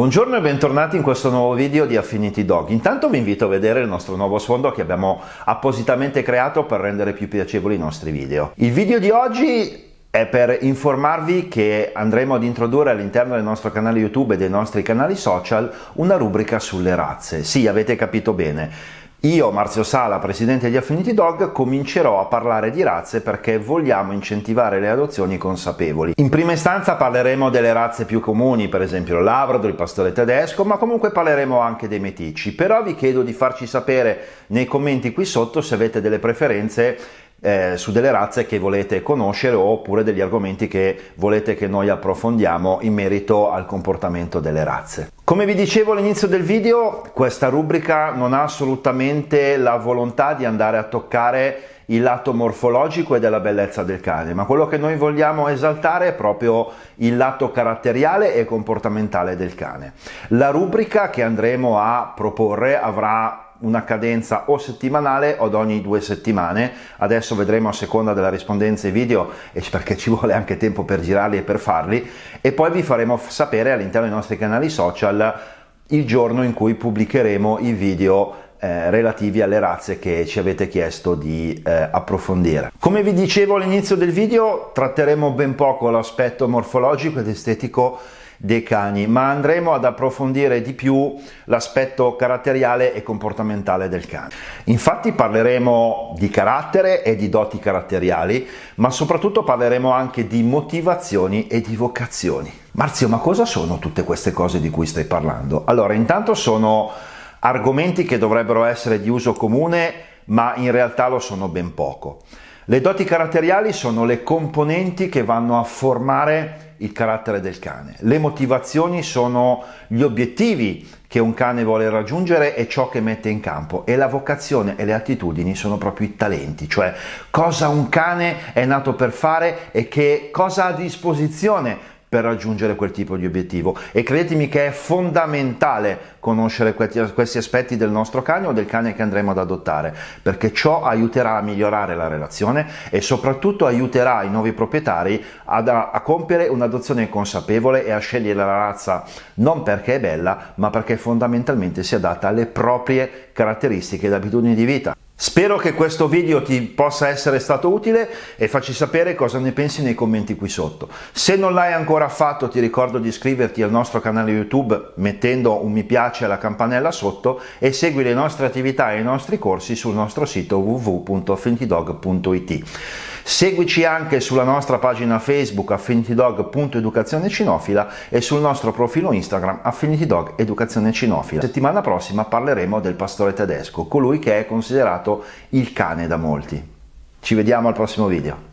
Buongiorno e bentornati in questo nuovo video di Affinity Dog. Intanto vi invito a vedere il nostro nuovo sfondo che abbiamo appositamente creato per rendere più piacevoli i nostri video. Il video di oggi è per informarvi che andremo ad introdurre all'interno del nostro canale YouTube e dei nostri canali social una rubrica sulle razze. Sì, avete capito bene. Io, Marzio Sala, presidente di Affinity Dog, comincerò a parlare di razze perché vogliamo incentivare le adozioni consapevoli. In prima istanza parleremo delle razze più comuni, per esempio l'Avrador, il pastore tedesco, ma comunque parleremo anche dei metici. Però vi chiedo di farci sapere nei commenti qui sotto se avete delle preferenze eh, su delle razze che volete conoscere oppure degli argomenti che volete che noi approfondiamo in merito al comportamento delle razze. Come vi dicevo all'inizio del video, questa rubrica non ha assolutamente la volontà di andare a toccare il lato morfologico e della bellezza del cane, ma quello che noi vogliamo esaltare è proprio il lato caratteriale e comportamentale del cane. La rubrica che andremo a proporre avrà una cadenza o settimanale o ad ogni due settimane. Adesso vedremo a seconda della rispondenza i video perché ci vuole anche tempo per girarli e per farli e poi vi faremo sapere all'interno dei nostri canali social il giorno in cui pubblicheremo i video eh, relativi alle razze che ci avete chiesto di eh, approfondire. Come vi dicevo all'inizio del video tratteremo ben poco l'aspetto morfologico ed estetico dei cani, ma andremo ad approfondire di più l'aspetto caratteriale e comportamentale del cane. Infatti parleremo di carattere e di doti caratteriali, ma soprattutto parleremo anche di motivazioni e di vocazioni. Marzio, ma cosa sono tutte queste cose di cui stai parlando? Allora, intanto sono argomenti che dovrebbero essere di uso comune, ma in realtà lo sono ben poco. Le doti caratteriali sono le componenti che vanno a formare il carattere del cane. Le motivazioni sono gli obiettivi che un cane vuole raggiungere e ciò che mette in campo e la vocazione e le attitudini sono proprio i talenti, cioè cosa un cane è nato per fare e che cosa ha a disposizione per raggiungere quel tipo di obiettivo. E credetemi che è fondamentale conoscere questi aspetti del nostro cane o del cane che andremo ad adottare, perché ciò aiuterà a migliorare la relazione e soprattutto aiuterà i nuovi proprietari ad, a, a compiere un'adozione consapevole e a scegliere la razza non perché è bella, ma perché fondamentalmente si adatta alle proprie caratteristiche ed abitudini di vita. Spero che questo video ti possa essere stato utile e facci sapere cosa ne pensi nei commenti qui sotto. Se non l'hai ancora fatto ti ricordo di iscriverti al nostro canale YouTube mettendo un mi piace alla campanella sotto e segui le nostre attività e i nostri corsi sul nostro sito www.affintydog.it. Seguici anche sulla nostra pagina Facebook affinitydog.educazione cinofila e sul nostro profilo Instagram affinitydog educazione cinofila. Settimana prossima parleremo del pastore tedesco, colui che è considerato il cane da molti. Ci vediamo al prossimo video.